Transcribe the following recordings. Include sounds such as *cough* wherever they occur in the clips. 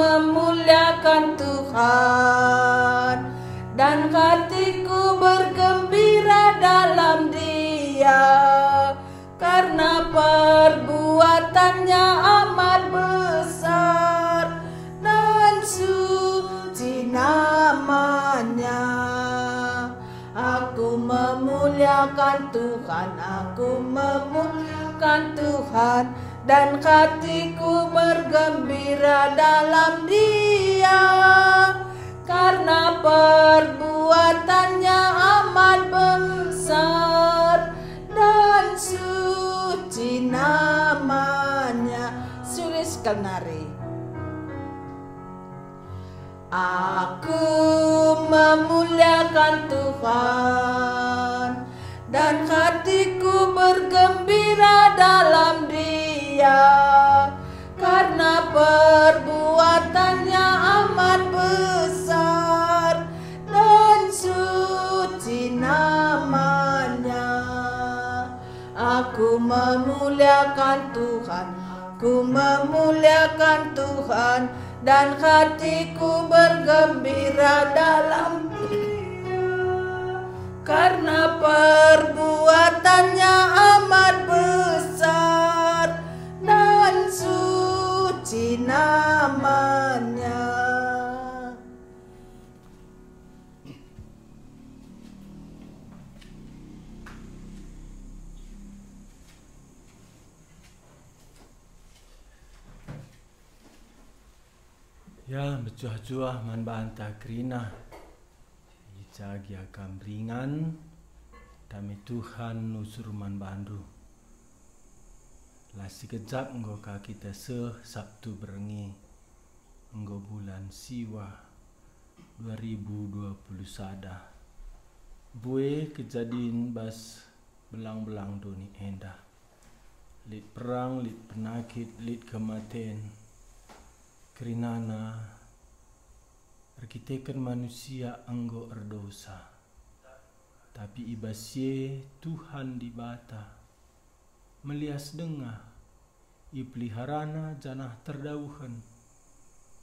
memuliakan Tuhan dan hatiku bergembira dalam Dia karena perbuatannya amat besar dan suci namanya aku memuliakan Tuhan aku memuliakan Tuhan dan hatiku bergembira dalam dia karena perbuatannya amat besar dan suci namanya Sulis Aku memuliakan Tuhan dan hatiku bergembira dalam dia dia karena perbuatannya amat besar dan suci namanya aku memuliakan Tuhan aku memuliakan Tuhan dan hatiku bergembira dalam Dia. karena perbuatannya amat besar suci namanya Ya, bejuah cuah man banta krina. Ijag ya kambringan. Dami Tuhan nusur man bandu. Lasi kejap enggo kaki se Sabtu berengi Engkau bulan siwa 2020 sada Bue kejadian bas belang-belang doni endah Lid perang, lid penakit, lid kematian Kerinana Arkitekan manusia engkau erdosa Tapi ibasye Tuhan dibata melias dengah, ipliharana janah terdauhan,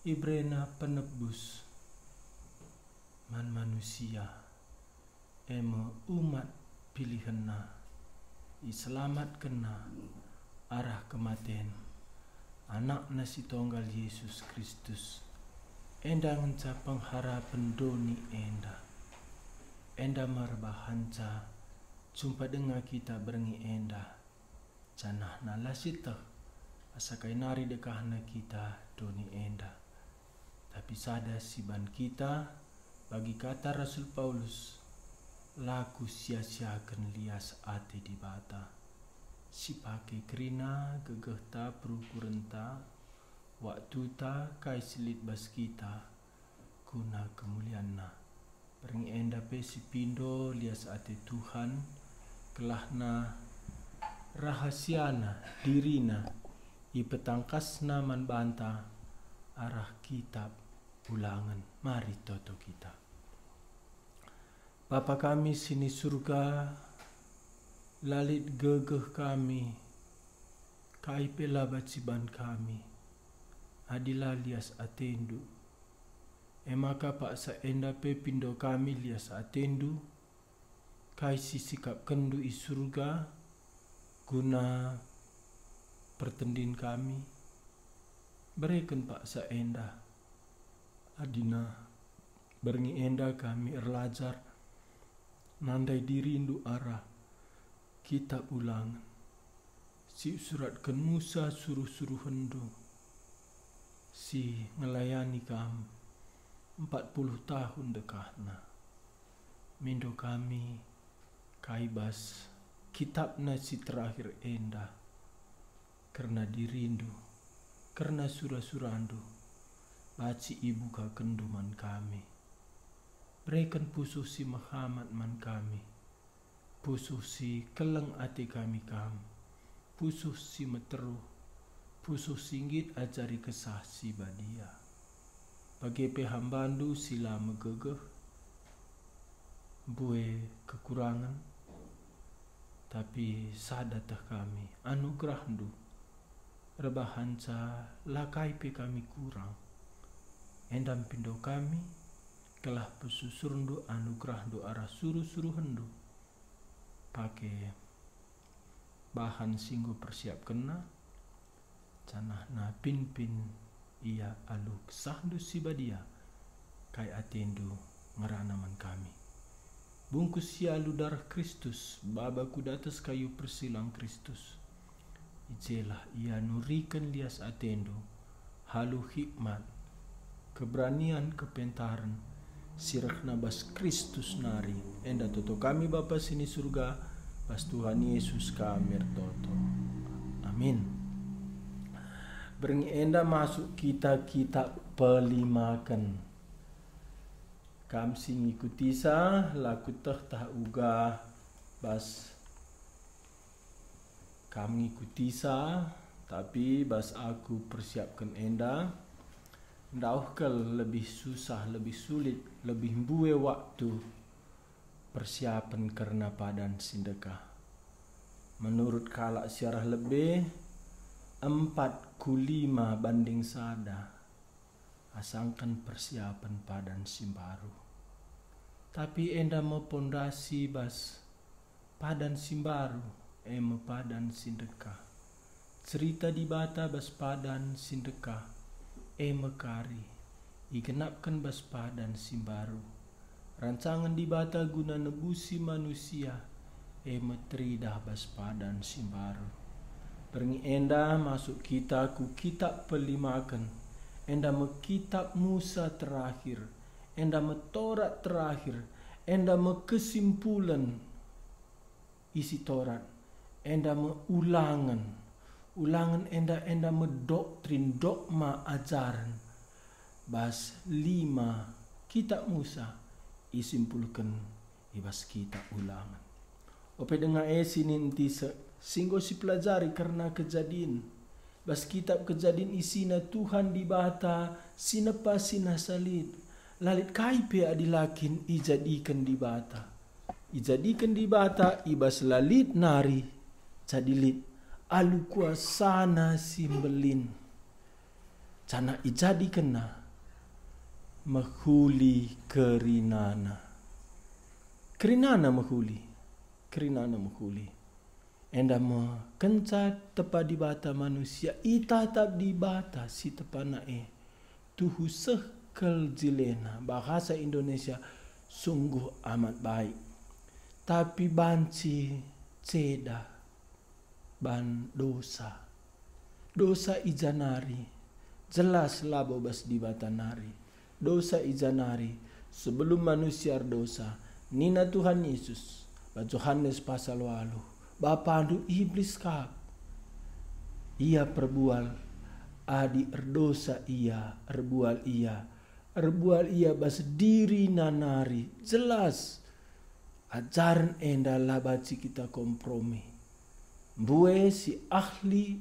ibrena penebus, man manusia, emu umat pilihena, islamat kena, arah kematian, anak nasi tonggal Yesus Kristus, enda ngenca pengharapan doni enda, enda marbahanca, jumpa dengan kita berengi enda, janah na lasita asakai nari dekahna kita doni enda tapi sada siban kita bagi kata Rasul Paulus laku sia-siakan lias ate di bata si pakai kerina gegeh ta perukurenta waktu ta kai bas kita guna kemuliaan na Pering enda pe si pindo lias ate Tuhan kelahna rahasiana dirina ipetangkasna manbanta arah kitab pulangan mari toto kita Bapa kami sini surga lalit gegeh kami kai pelabat baciban kami adila lias atendu emaka paksa enda pe pindo kami lias atendu kai sisikap kendu i surga guna pertendin kami berikan pak seendah adina berngi enda kami erlajar nandai diri indu arah kita ulang si surat ke Musa suruh-suruh hendu si ngelayani kami empat puluh tahun dekahna mindo kami kaibas Kitab nasi terakhir endah karena dirindu karena surah-surandu baci ibu kenduman kami rekan pusuh si Muhammad man kami pusuh si keleng ati kami kam pusuh si meteru pusuh singgit ajari kesah si badia bagi pehambandu sila megegeh bue kekurangan tapi sadatah kami anugerah anugerahmu rebahanca pe kami kurang endam pindo kami kelah du anugerah du arah suruh-suruh hendu pakai bahan singgo persiap kena canah na pin pin ia aluk sahdu sibadia kai atendu ngeranaman kami Bungkus sialu darah Kristus, babaku di atas kayu persilang Kristus. Ijelah ia nurikan lias atendo, halu hikmat, keberanian kepentaran, sirah nabas Kristus nari, enda toto kami Bapa sini surga, pas Tuhan Yesus kami toto. Amin. Bering enda masuk kita kita pelimakan. Kam sing ikuti sa laku teh uga bas kam ngikuti tapi bas aku persiapkan enda ndauh oh kel lebih susah lebih sulit lebih buwe waktu persiapan karena padan sindekah. menurut kalak siarah lebih empat kulima banding sada pasangkan persiapan padan simbaru. Tapi enda mau pondasi bas padan simbaru, eme padan sindeka. Cerita di bata bas padan sindeka, eme kari, igenapkan bas padan simbaru. Rancangan di bata guna nebusi manusia, eme teridah bas padan simbaru. pergi enda masuk kita ku kitab pelimakan, me kitab Musa terakhir, me Taurat terakhir, endama kesimpulan isi Taurat, endama ulangan, ulangan enda me doktrin, dogma ajaran. Bas lima kitab Musa isimpulkan ibas kitab ulangan. Ope dengar eh sini nanti se, singgo si pelajari karena kejadian. Bas kitab kejadian isina Tuhan dibata sinepa sinasalit. Lalit kaipe adilakin ijadikan dibata. Ijadikan dibata ibas lalit nari jadilit. Alu kuasana simbelin. Cana ijadikan na. Mahuli kerinana. Kerinana mahuli. Kerinana mahuli enda mo tepat tepat di bata manusia ita tap di bata si tepat nae tuhu sekel jilena bahasa Indonesia sungguh amat baik tapi banci ceda ban dosa dosa ijanari jelas labo bas di bata nari dosa ijanari sebelum manusia dosa nina Tuhan Yesus Johannes pasal waluh Bapak andu iblis kap. Ia perbual adi erdosa ia, erbual ia, erbual ia bas diri nanari. Jelas ajaran enda labaci kita kompromi. Bue si ahli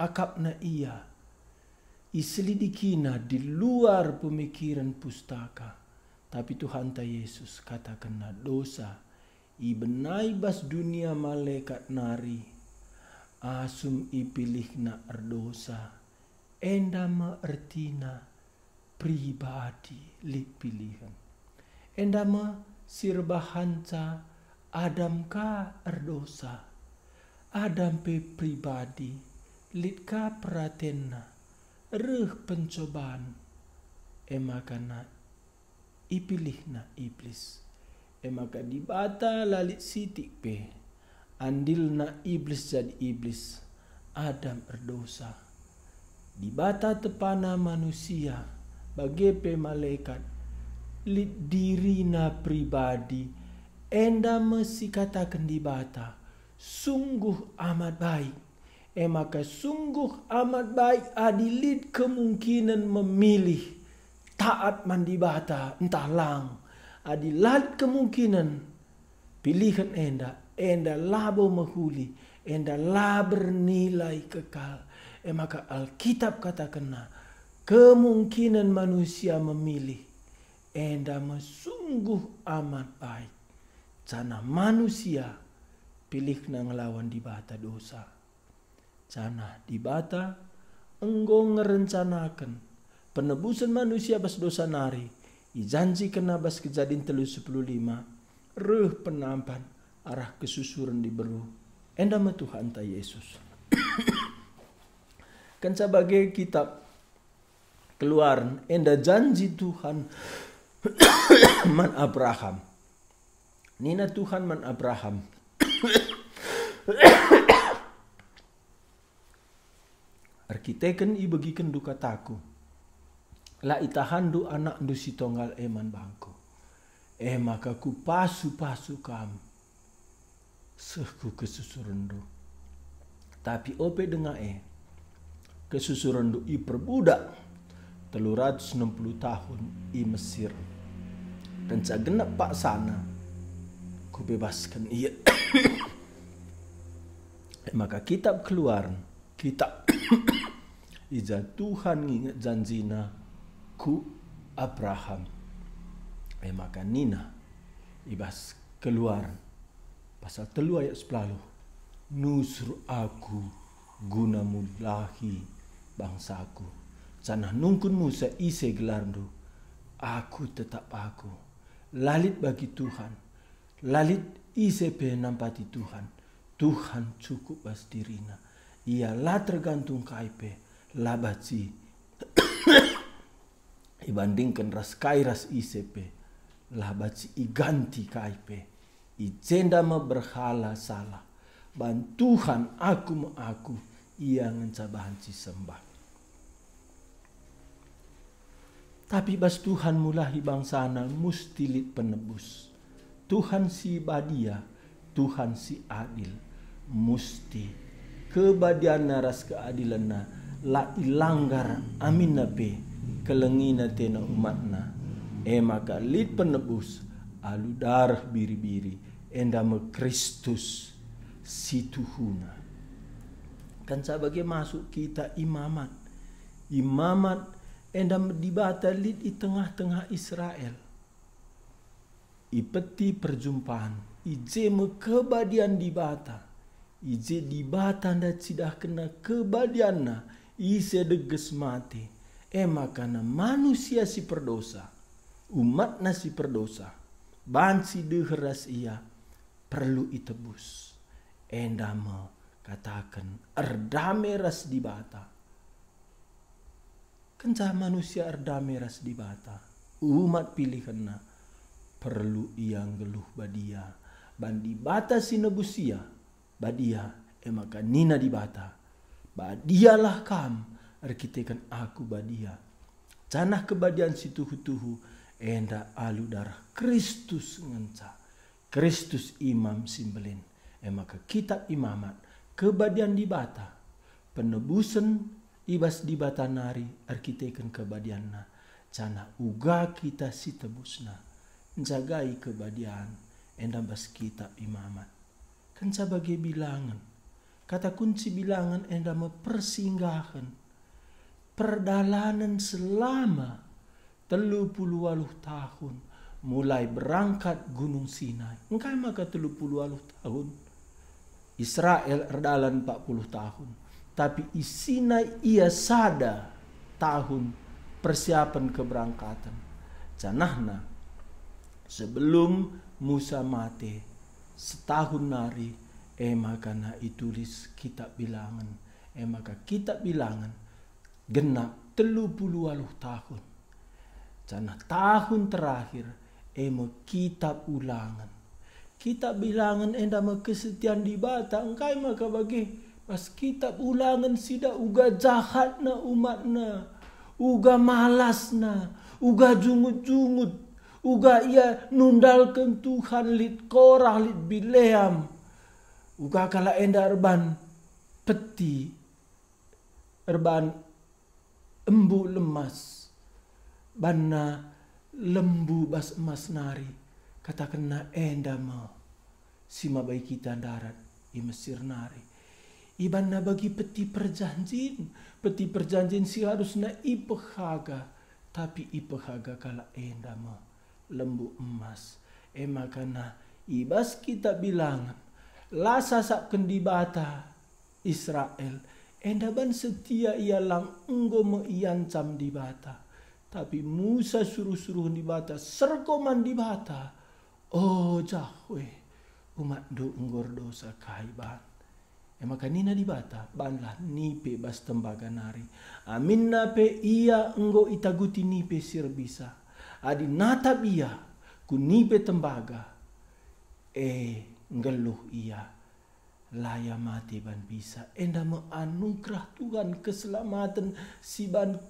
akapna ia. Iselidikina di luar pemikiran pustaka. Tapi Tuhan ta Yesus katakanlah dosa ibenai bas dunia malaikat nari asum ipilihna erdosa, endama ertina pribadi li pilihan endama sirbahanca adam ka erdosa adam pe pribadi lit pratenna reh pencobaan emakana ipilihna iblis e maka dibata lalit sitik pe andil na iblis jadi iblis Adam berdosa dibata tepana manusia bagi pe malaikat lid dirina pribadi enda mesti katakan dibata sungguh amat baik e maka sungguh amat baik adilid kemungkinan memilih taat mandi bata entah lang adi lat kemungkinan pilihan enda enda labo mahuli enda laber nilai kekal e maka Alkitab kena kemungkinan manusia memilih enda mesungguh amat baik Cana manusia pilih nang lawan di bata dosa. Cana di bata enggo ngerencanakan penebusan manusia bas dosa nari Ijanji kena bas kejadian telu sepuluh lima. Ruh penampan arah kesusuran di beru. Endama Tuhan ta Yesus. *coughs* kan sebagai kitab keluar enda janji Tuhan *coughs* man Abraham. Nina Tuhan man Abraham. *coughs* Arkiteken i bagikan duka taku la itahandu anak du si tonggal eman bangko. Eh maka ku pasu-pasu kam. Sehku kesusurundu. Tapi ope dengar eh. Kesusurendu i perbudak. puluh tahun i Mesir. Dan segenap pak sana. Ku bebaskan ia. *coughs* eh, maka kitab keluar. Kitab. *coughs* Iza Tuhan ingat janjina ku Abraham. Eh maka Nina ibas keluar. Pasal telu ayat sepuluh. Nusur aku gunamu lahi bangsaku. Canah Musa seise gelardu. Aku tetap aku. Lalit bagi Tuhan. Lalit ise penampati Tuhan. Tuhan cukup bas dirina. Ialah tergantung kaipe labaci ibandingkan ras kai ras ICP lah baci iganti kipe ijenda ma berhala salah bantuhan aku ma aku yang cabahan si sembah tapi bas Tuhan mulahi bangsana mustilit penebus Tuhan si badia Tuhan si adil musti kebadian naras keadilan na la ilanggar amin nabi na tena umatna e eh, maka lit penebus alu darah biri-biri me Kristus situhuna kan sebagai masuk kita imamat imamat endam dibata lit di tengah-tengah Israel ipeti perjumpaan ije me kebadian dibata ije dibata nda cidah kena kebadianna ise deges mati emak eh, karena manusia si perdosa, umat nasi perdosa, bansi deheras ia perlu itebus. Endama katakan erdame ras di bata. Kenca manusia erdame ras di bata. Umat pilih kena, perlu yang geluh badia. Bandi bata sinebusia badia emak eh, nina di bata. Badialah kam arkitekan aku badia. Canah kebadian situ hutuhu enda alu darah Kristus ngenca. Kristus imam simbelin. ke kitab imamat kebadian dibata, Penebusan ibas dibata nari arkitekan kebadianna. canah uga kita si tebusna. Jagai kebadian enda bas kitab imamat. Kenca bagi bilangan. Kata kunci bilangan enda mempersinggahkan. Perdalanan selama telu puluh tahun mulai berangkat Gunung Sinai. Engkau maka telu puluh tahun. Israel erdalan 40 tahun. Tapi isina ia sada tahun persiapan keberangkatan. Canahna sebelum Musa mati setahun nari emakana itu itulis kitab bilangan eh kitab bilangan genap telu puluh aluh tahun. Jana tahun terakhir emo kitab ulangan. Kitab bilangan enda kesetiaan di bata engkai maka bagi pas kitab ulangan sida uga jahat na umat na Uga malas na, uga jungut-jungut, uga ia nundal Tuhan lit korah lit bileam. Uga kala enda erban peti erban embu lemas banna lembu bas emas nari kata kena enda eh, mau sima bayi kita darat i Mesir nari ibanna bagi peti perjanjian peti perjanjian si harusna ipehaga tapi ipehaga kala enda eh, mau lembu emas emakana eh, ibas kita bilangan lasa sak bata Israel endaban setia ia lang enggo meiancam di bata. Tapi Musa suruh-suruh di bata, serkoman di bata. Oh Jahwe, umat do enggor dosa kaiban. E eh, maka nina di bata, banlah nipe bas tembaga nari. Amin ah, nape ia enggo itaguti nipe sir bisa. Adi natab ia, ku nipe tembaga. Eh, ngeluh ia mati ban bisa enda menganugerah Tuhan keselamatan si ban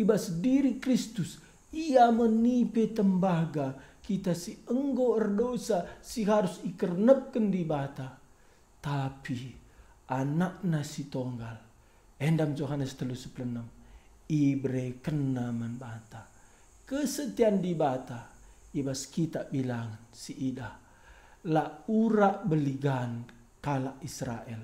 ibas diri Kristus ia menipe tembaga kita si enggo erdosa si harus ikernepken di bata tapi anak nasi tonggal endam Johannes telus seplenam ibre kena man bata kesetiaan di bata ibas kita bilang si ida la urak beligan kala Israel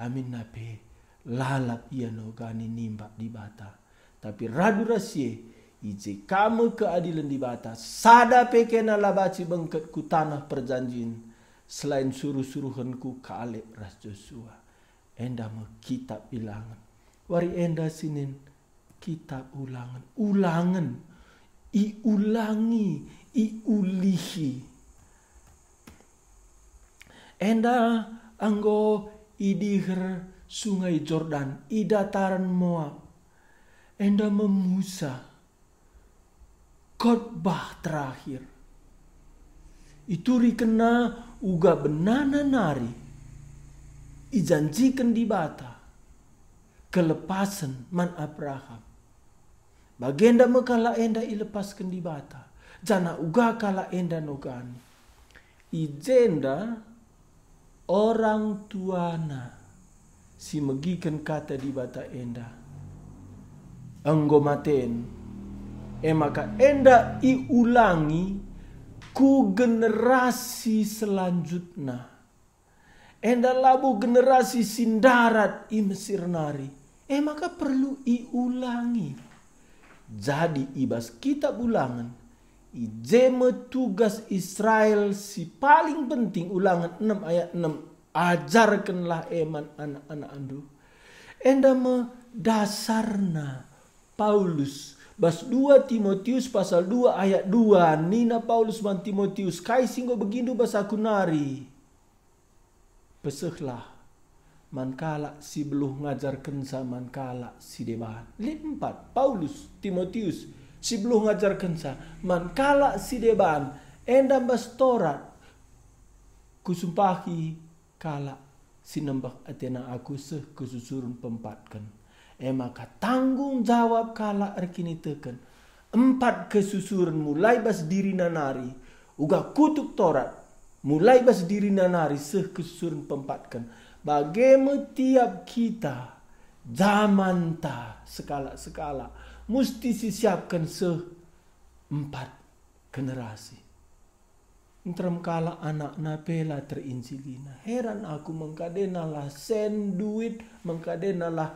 Amin pe lalap ia no gani nimba di bata tapi radu rasie ije kamu keadilan di bata sada pekena labaci bengket ku tanah perjanjian selain suruh-suruhanku ke Alep ras Joshua enda mau kitab bilangan wari enda sinin kitab ulangan ulangan iulangi ulihi enda anggo idihir sungai Jordan, idataran Moab. Enda memusa khotbah terakhir. Itu rikena uga benana nari. Ijanjikan di bata. Kelepasan man Abraham. Bagenda mekala enda ilepaskan di bata. Jana uga kala enda nogani. Ijenda orang tuana si megikan kata di bata enda enggo maten e maka enda iulangi ku generasi selanjutnya enda labu generasi sindarat i Mesir nari e maka perlu iulangi jadi ibas kitab ulangan Ijema tugas Israel si paling penting ulangan 6 ayat 6 ajarkanlah eman anak-anak andu endama dasarna Paulus bas 2 Timotius pasal 2 ayat 2 nina Paulus man Timotius kai singgo begindu bas aku nari pesehlah mankala si beluh ngajarkan sa mankala si debahan lihat 4 Paulus Timotius siblu ngajar kensa man kala si deban endam bas torat kusumpahi kala si nembak atena aku se kesusurun pempatkan ema tanggung jawab kala erkini teken empat kesusurun mulai bas diri nanari uga kutuk torat mulai bas diri nanari se kesusurun pempatkan bagaimana tiap kita zaman ta sekala-sekala mesti disiapkan seempat generasi. Entram kala anak napela terinsilina. Heran aku mengkadenalah sen duit, mengkadenalah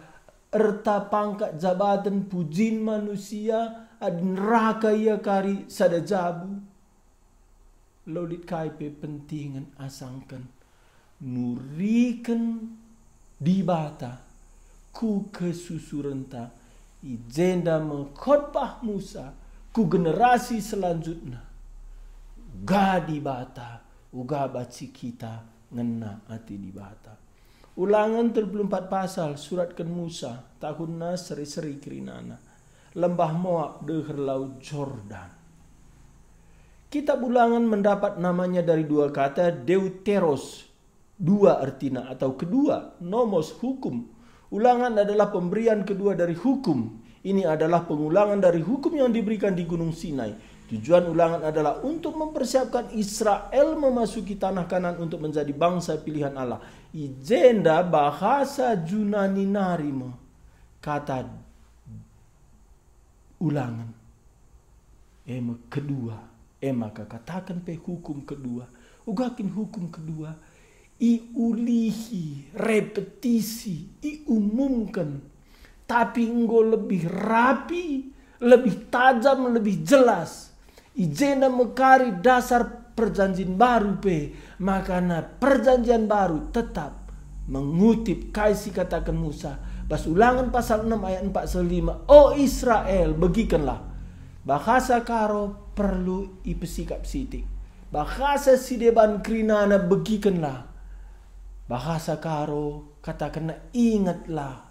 erta pangkat jabatan pujin manusia, ad neraka ia kari sada jabu. Lodit kaipe pentingan asangkan, nurikan dibata ku kesusuran tak Ijenda mengkhotbah Musa ku generasi selanjutnya. Gadi bata, uga baci kita ngena ati di bata. Ulangan empat pasal surat ke Musa tahunna seri-seri kirinana. Lembah Moab deher laut Jordan. Kitab ulangan mendapat namanya dari dua kata deuteros. Dua artina atau kedua, nomos hukum Ulangan adalah pemberian kedua dari hukum. Ini adalah pengulangan dari hukum yang diberikan di Gunung Sinai. Tujuan ulangan adalah untuk mempersiapkan Israel memasuki tanah kanan untuk menjadi bangsa pilihan Allah. Ijenda bahasa Junani narima. Kata ulangan. Ema kedua. Ema katakan pe hukum kedua. Ugakin hukum kedua iulihi, repetisi, iumumkan. Tapi engkau lebih rapi, lebih tajam, lebih jelas. Ijena mekari dasar perjanjian baru pe. Makanya perjanjian baru tetap mengutip kaisi katakan Musa. Bas ulangan pasal 6 ayat 45. Oh Israel, begikanlah. Bahasa karo perlu ipesikap sitik. Bahasa sideban krinana begikanlah bahasa karo kata kena ingatlah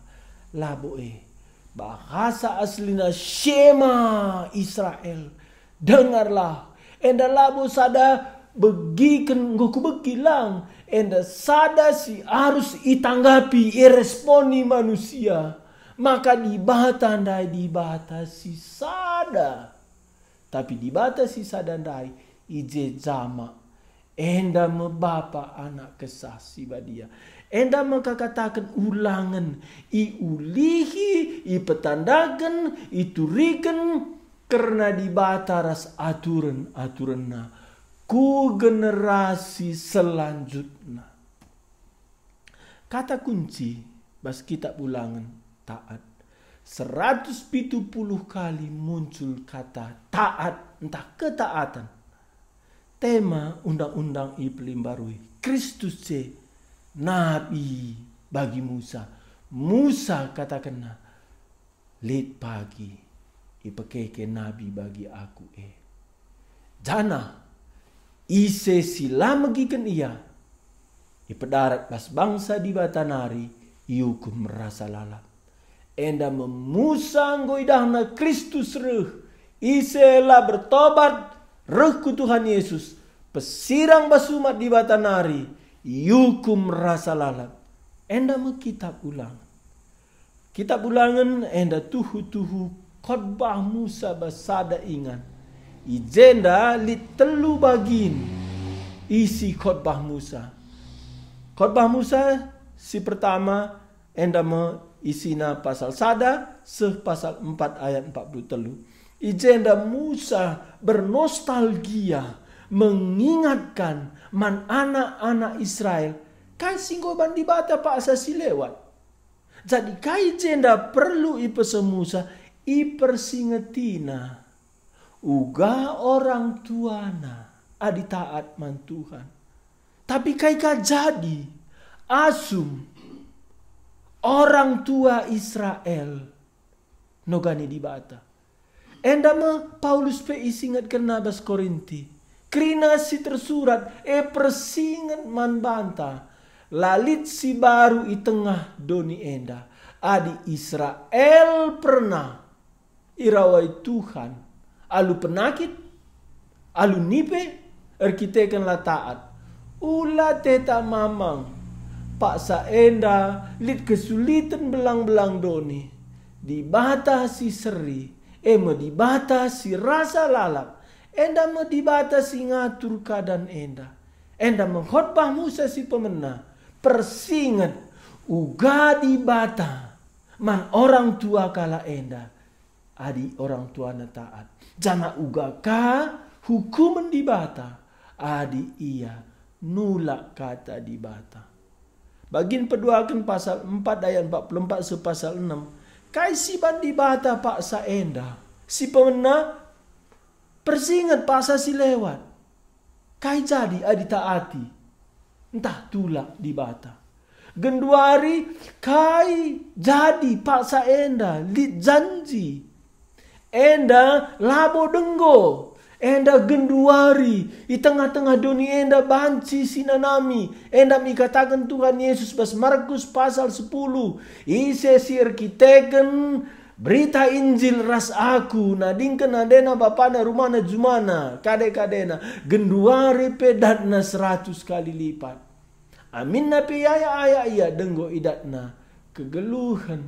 labu eh. bahasa aslina Shema Israel dengarlah enda labu sada begi ken goku begilang enda sada si harus itanggapi iresponi manusia maka dibatandai dibatasi sada tapi dibatasi sadandai ije jama Enda bapa anak kesah sibadia. Enda mengkatakan ulangan. I ulihi, i petandakan, i turikan. Karena dibataras aturan-aturan na. Ku generasi selanjutnya. Kata kunci bas kita ulangan taat. 170 kali muncul kata taat, entah ketaatan tema undang-undang Iplim baru Kristus C. Nabi bagi Musa. Musa katakanlah. Lid pagi. Ipekeke Nabi bagi aku eh Jana. Ise sila megikan ia. Ipedarat pas bangsa di batanari. Iukum merasa lalap. Enda memusang goidahna Kristus reh. Isela bertobat Rehku Tuhan Yesus, pesirang basumat di batanari, yukum rasa lalat. Enda me kitab ulang. Kitab ulangan enda tuhu-tuhu khotbah Musa basada ingan. Ijenda li telu bagin isi khotbah Musa. Khotbah Musa si pertama enda me isina pasal sada se pasal 4 ayat 40 telu. Ijenda Musa bernostalgia mengingatkan man anak-anak Israel. Kai singgo bandi bata pak asasi lewat. Jadi kai jenda perlu semusa Musa ipersingetina. Uga orang tuana adi taat man Tuhan. Tapi kai jadi asum orang tua Israel nogani dibata. bata Endama Paulus pe isingat Nabas Korinti. Krina si tersurat e persingat man banta. Lalit si baru i tengah doni enda. Adi Israel pernah irawai Tuhan. Alu penakit, alu nipe, erkitekan la taat. Ula teta mamang, paksa enda, lit kesulitan belang-belang doni. Dibatasi seri, E mo dibatasi rasa lalap, Enda me dibatasi ngatur keadaan enda. Enda mengkhotbah Musa si pemenang. Persingat. Uga dibata. Man orang tua kala enda. Adi orang tua na taat. Jana uga ka hukuman dibata. Adi ia nulak kata dibata. Bagian peduakan pasal 4 ayat 44 sepasal 6 Kai si bandi bata pak enda. Si pemena persingat sa si lewat. Kai jadi adi taati. Entah tulak di bata. Genduari kai jadi pak endah Lid janji. Enda labo denggo enda genduari di tengah-tengah dunia enda banci sinanami enda mikatakan Tuhan Yesus bas Markus pasal 10 Ise sirki kiteken berita Injil ras aku Nading na bapak na bapana rumana jumana kade kadena genduari pedatna seratus kali lipat amin na piaya aya iya denggo idatna kegeluhan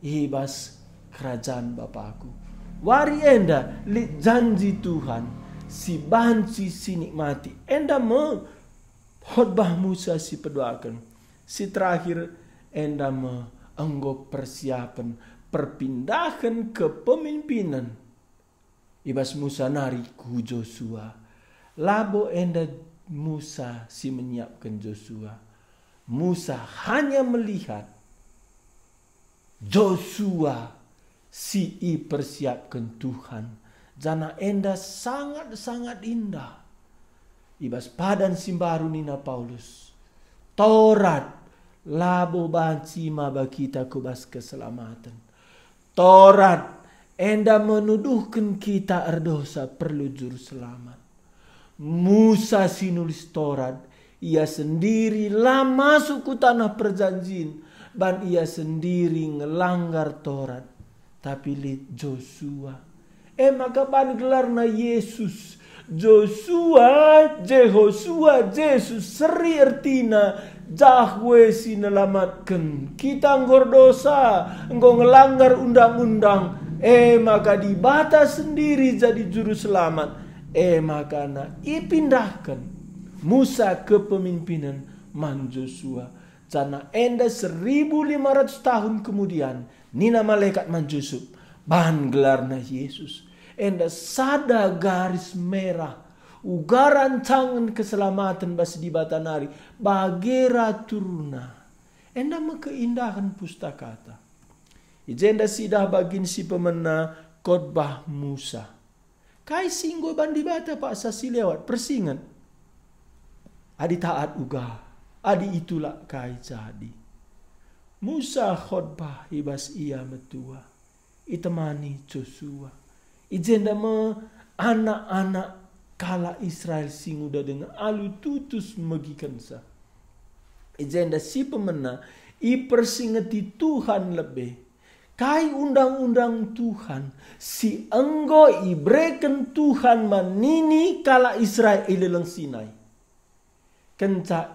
ibas kerajaan Bapakku. Wari enda li janji Tuhan si banci si nikmati. Enda me khotbah Musa si pedoakan. Si terakhir enda me enggo persiapan perpindahan kepemimpinan. Ibas Musa nari ku Joshua. Labo enda Musa si menyiapkan Joshua. Musa hanya melihat Joshua si i persiapkan Tuhan. Jana enda sangat-sangat indah. Ibas padan simbaru nina Paulus. Taurat labu banci maba kita kubas keselamatan. Taurat enda menuduhkan kita erdosa perlu juru selamat. Musa sinulis Taurat ia sendiri lama suku tanah perjanjian. Ban ia sendiri ngelanggar torat tapi lihat Joshua eh maka makaban gelar na Yesus Joshua Jehoshua Yesus seri ertina Jahwe sinelamatkan kita ngor dosa engkau ngelanggar undang-undang eh maka dibatas sendiri jadi juru selamat eh maka na ipindahkan Musa pemimpinan man Joshua karena enda 1500 tahun kemudian nina malaikat manjusub bahan gelarna Yesus enda sada garis merah ugaran tangan keselamatan bas di batanari bagera turuna enda mekeindahan pustakata ijenda sidah bagin si pemena khotbah Musa kai singgo bandi bata pak sasi lewat persingan adi taat uga adi itulah kai jadi Musa khotbah ibas ia metua. Itemani Joshua. Ijendama anak-anak kala Israel singuda dengan alu tutus megikan sa. Ijenda si pemena ipersingeti Tuhan lebih. Kai undang-undang Tuhan. Si enggo ibreken Tuhan manini kala Israel ilelang sinai. Kenca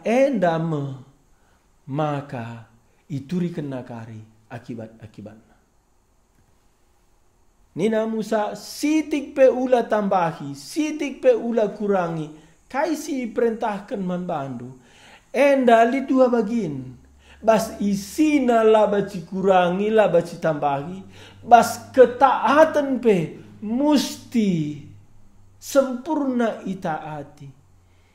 me maka ituri kena kari akibat akibat. Nina Musa sitik pe ula tambahi, sitik pe ula kurangi, kaisi perintahkan man bandu. Enda dua bagin. Bas isina la baci kurangi la baci tambahi. Bas ketaatan pe musti sempurna itaati.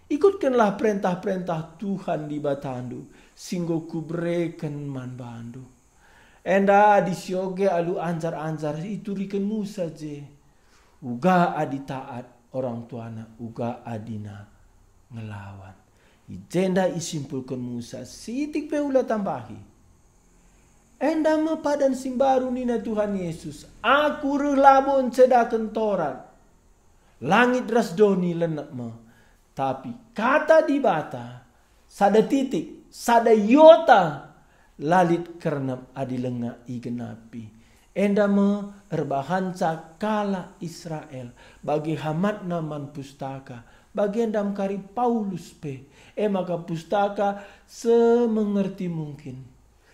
Ikutkanlah perintah-perintah Tuhan di batandu singo kubreken man bandu. Enda disioge alu anjar-anjar itu rikenu saja. Uga adi taat orang tuana, uga adina ngelawan. Ijenda isimpulkan Musa, sitik peula tambahi. Enda mepadan simbaru nina Tuhan Yesus. Aku relabon cedakan toran. Langit doni lenak me. Tapi kata di bata, sada titik sada yota lalit karena adilenga igenapi. Endama erbahanca kala Israel bagi hamat naman pustaka bagi endam kari Paulus pe emaka eh, maka pustaka semengerti mungkin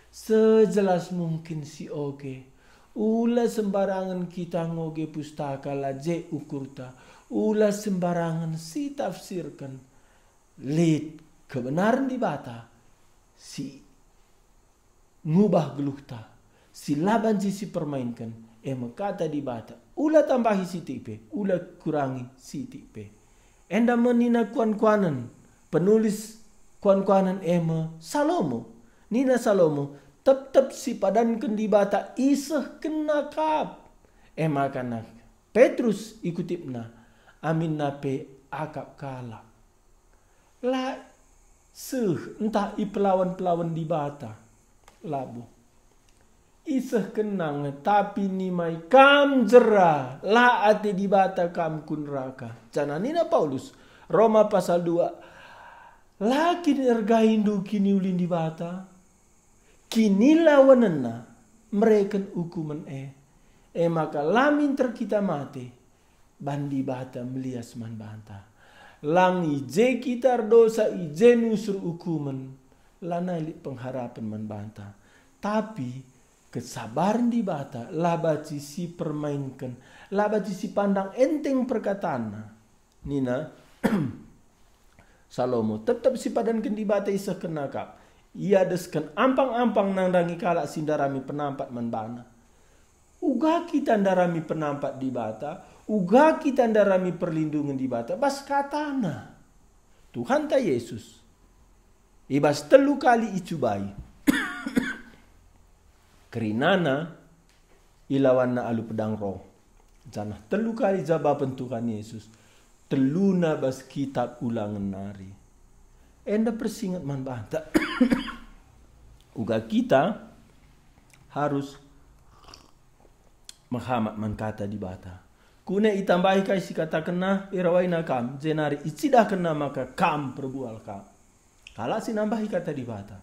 sejelas mungkin si oke. ula sembarangan kita ngoge pustaka la je ukurta ula sembarangan si tafsirkan lid kebenaran di bata si ngubah geluhta. Si laban sisi permainkan. Ema eh, kata di bata. Ula tambahi si tipe. Ula kurangi si tipe. Enda menina kuan-kuanan. Penulis kuan-kuanan ema eh, Salomo. Nina Salomo. Tep-tep si padan kendi bata iseh kena kap. Ema eh, kanak. Petrus ikutipna. Amin nape akap kalah lah Seh entah i pelawan-pelawan di bata. Labu. Iseh kenang tapi ni mai kam jera la ate di bata kam kun raka. Cananina Paulus. Roma pasal 2. Lakin erga hindu kini ulin di bata. Kini lawanenna mereka hukuman e. E maka lamin terkita mati. Bandi bata melias man bantah lang ije kitar dosa ije nusur ukuman lana li pengharapan menbanta. tapi kesabaran di bata laba cisi permainkan laba cisi pandang enteng perkataan nina *clears throat* Salomo tetap si padan kendi bata isa kenakap ia desken ampang-ampang nang rangi kalak sindarami penampat menbana. uga kita ndarami penampat di bata uga kita ndarami perlindungan di bata bas katana Tuhan ta Yesus ibas telu kali icubai *coughs* kerinana na alu pedang roh janah telu kali jawaban Tuhan Yesus teluna bas kitab ulangan nari enda persingat man bata *coughs* uga kita harus menghamat man kata di bata Kune itambahi kai sikatakenna irawaina kam. Jenari dah kena maka kam perbual kam. Kala si nambahi kata di bata.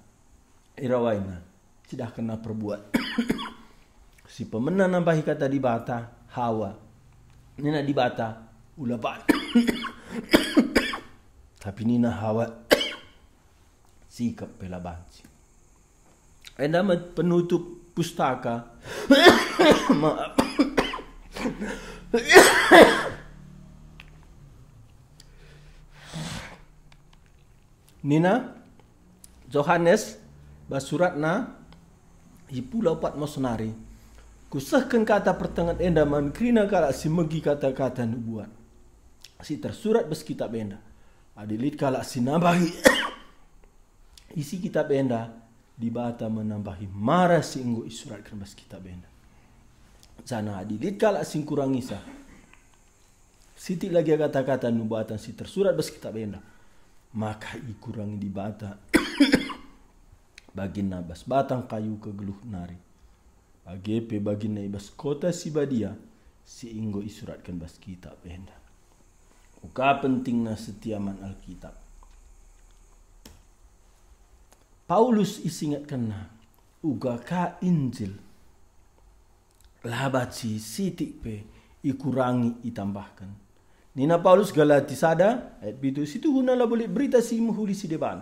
Irawaina. sudah kena perbuat. *coughs* si pemenang nambahi kata di bata. Hawa. Nina di bata. Ulapan. *coughs* Tapi nina hawa. *coughs* Sikap pela banci. Endamat penutup pustaka. Maaf. Nina Johannes basuratna hipulau Patmos nari. Kusahkan kata pertengahan endaman mamkrina kala si megi kata-kata nubuat. Si tersurat bes kitab enda. Adilit kala si nambahi *coughs* isi kitab enda dibata menambahi marah si inggo isurat kerbas kitab enda sana lit kala sing isa siti lagi kata-kata nu batan si tersurat bas kita benda maka i kurang di bata *coughs* bagi nabas batang kayu ke geluh nari pe bagi naibas kota si badia si inggo isuratkan bas kita benda uka pentingna setiaman alkitab Paulus isingatkan na, uga ka Injil Labat si sitik pe ikurangi ditambahkan. Nina Paulus Galati sada ayat itu situ hunala boleh berita si muhuli si depan.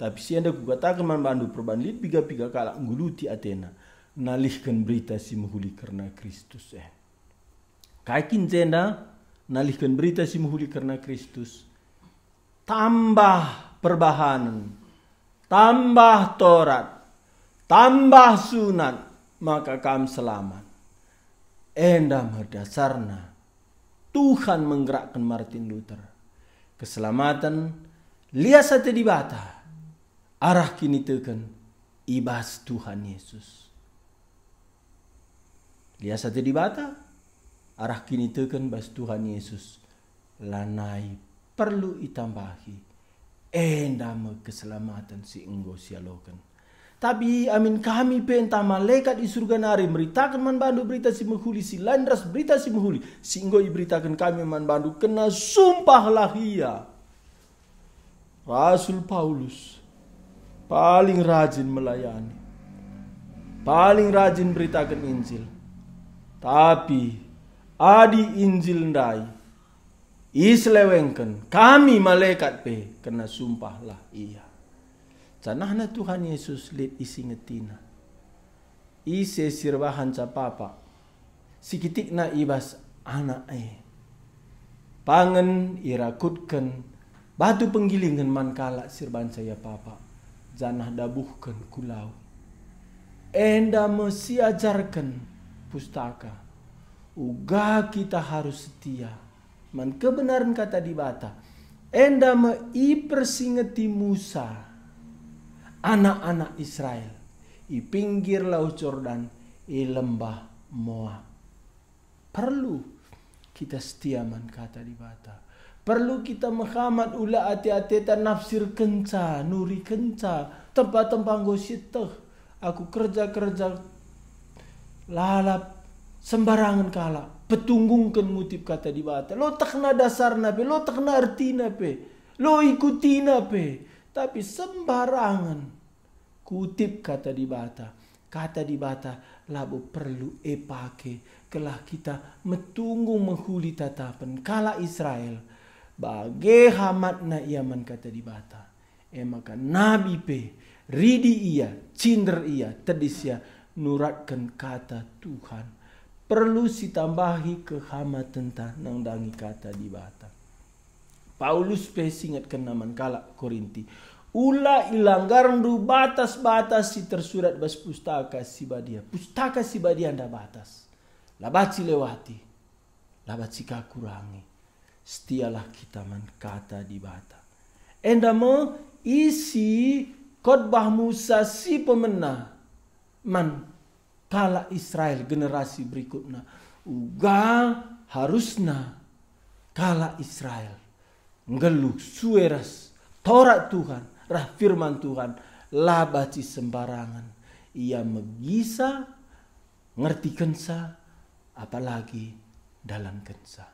Tapi si anda katakan man bandu perban lid piga-piga kalak nguluti Athena. Nalihkan berita si muhuli karena Kristus eh. Kaikin zenda nalihkan berita si muhuli karena Kristus. Tambah perbahanan. Tambah Torat, Tambah sunat. Maka kamu selamat. Endam merdasarna. Tuhan menggerakkan Martin Luther. Keselamatan lihat di bata. Arah kini tekan. ibas Tuhan Yesus. lihat di bata. Arah kini tekan. bas Tuhan Yesus. Lanai perlu ditambahi Endam keselamatan si enggo sialokan tapi amin kami penta malaikat di surga nari meritakan man bandu berita si menghuli si landras berita si menghuli. Singgo beritakan kami man bandu kena sumpah ia. Rasul Paulus paling rajin melayani. Paling rajin beritakan Injil. Tapi adi Injil ndai. Islewengken kami malaikat pe kena sumpahlah ia na Tuhan Yesus lit isi ngetina. Ise sirbahan Sikitik Sikitikna ibas anak eh. Pangen irakutken. Batu penggilingan mankala sirban saya papa. Janah dabuhken kulau. Enda mesi ajarkan pustaka. Uga kita harus setia. Man kebenaran kata dibata, bata. Enda mei persingeti Musa anak-anak Israel di pinggir laut Jordan di lembah Moab. Perlu kita setiaman kata di bata. Perlu kita menghamat ula hati-hati dan nafsir kenca, nuri kenca, tempat-tempat gositeh. Aku kerja-kerja lalap sembarangan kala petunggung mutip kata di bata. Lo tak dasar nape, lo tak arti nape, lo ikuti nape. Tapi sembarangan. Kutip kata di bata. Kata di bata, labu perlu epake. Kelah kita metunggu menghuli tatapan. Kala Israel. hamat na iaman kata di bata. Eh, maka nabi pe. Ridi ia, cinder ia, tedis ia. Nuratkan kata Tuhan perlu si tambahi kehamatan tentang dangi kata di bata. Paulus pesingat naman kala Korinti. Ula ilanggarandu batas-batas si tersurat bas pustaka si badia. Pustaka si badia anda batas. Labat si lewati. Labat si kurangi. Setialah kita man kata di bata. Enda mo isi khotbah Musa si pemenah. Man kala Israel generasi berikutnya. Uga harusna kala Israel. Ngeluh sueras. Torak Tuhan Rah firman Tuhan, labati sembarangan. Ia megisa, ngerti kensa, apalagi dalam kensa.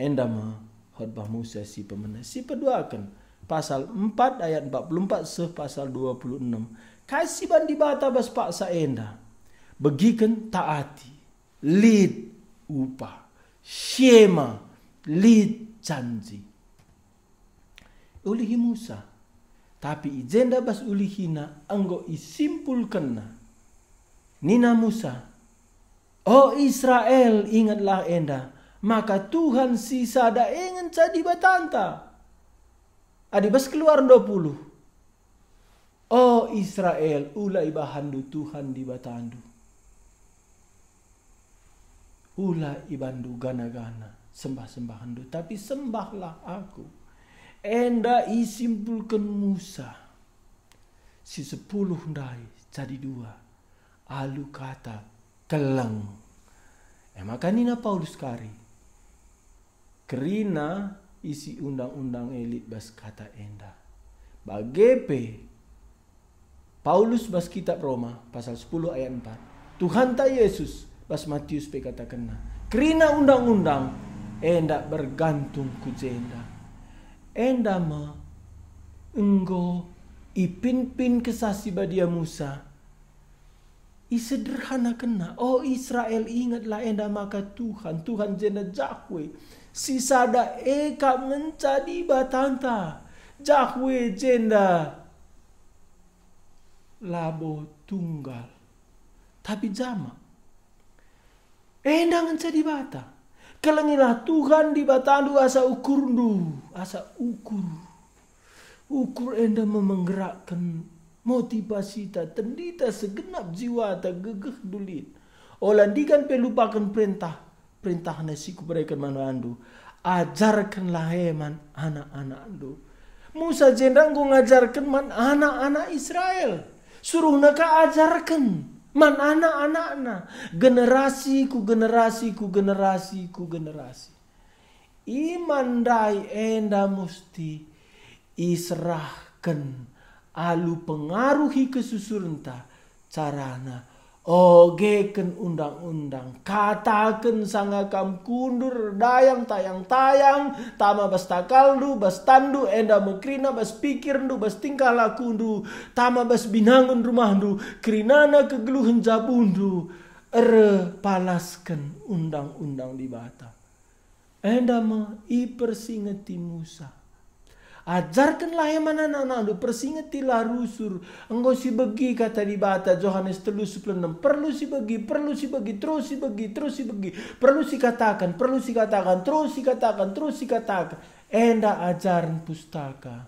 Endama khotbah Musa si pemenang. Si peduakan pasal 4 ayat 44 se pasal 26. Kasih bandi bata bas paksa enda. Begikan taati. Lid upah. Syema. lid janji. Oleh Musa tapi izenda bas ulihina anggo isimpulkan Nina Musa. Oh Israel ingatlah enda. Maka Tuhan sisa ada ingin jadi batanta. Adi bas keluar 20. Oh Israel ulai bahandu Tuhan di batandu. Ula ibandu gana-gana sembah-sembahandu. Tapi sembahlah aku Enda isimpulkan Musa. Si sepuluh dari jadi dua. Alu kata keleng. Eh makanina Paulus kari. Kerina isi undang-undang elit bas kata enda. Bagepe Paulus bas kitab Roma pasal 10 ayat 4. Tuhan ta Yesus bas Matius pe kata kena. Kerina undang-undang enda bergantung ku jenda endama enggo ipinpin kesasi badia Musa isederhana kena oh Israel ingatlah endama ke Tuhan Tuhan jena Jahwe sisada eka mencadi batanta Jahwe jenda labo tunggal tapi jama endang mencadi batang. Kelengilah Tuhan di batandu asa ndu Asa ukur. Ukur enda memenggerakkan motivasi ta tendita segenap jiwa ta gegeh dulit. Olah Olandikan pelupakan perintah. Perintah nasi kuberikan andu Ajarkanlah heman eh, anak-anak andu. Musa jendang ngajarkan man anak-anak Israel. Suruh naka ajarkan Man anak anakna, generasiku generasiku generasiku generasi Iman dai enda musti israhkan alu pengaruhi kesusurenta carana Ogeken undang-undang katakan sanga kam kundur dayang tayang tayang tama bas takaldu bas tandu enda mekrina bas pikirndu bas tingkah lakundu tama bas binangun rumahdu krinana kegeluhan jabundu er palasken undang-undang di bata enda ma ipersingeti Musa Ajarkanlah yang mana anak-anak persingetilah rusur. Engkau si begi kata di bata Yohanes telus enam. Perlu si begi, perlu si begi, terus si begi, terus si begi. Perlu si katakan, perlu si katakan, terus si katakan, terus si katakan. Enda ajaran pustaka.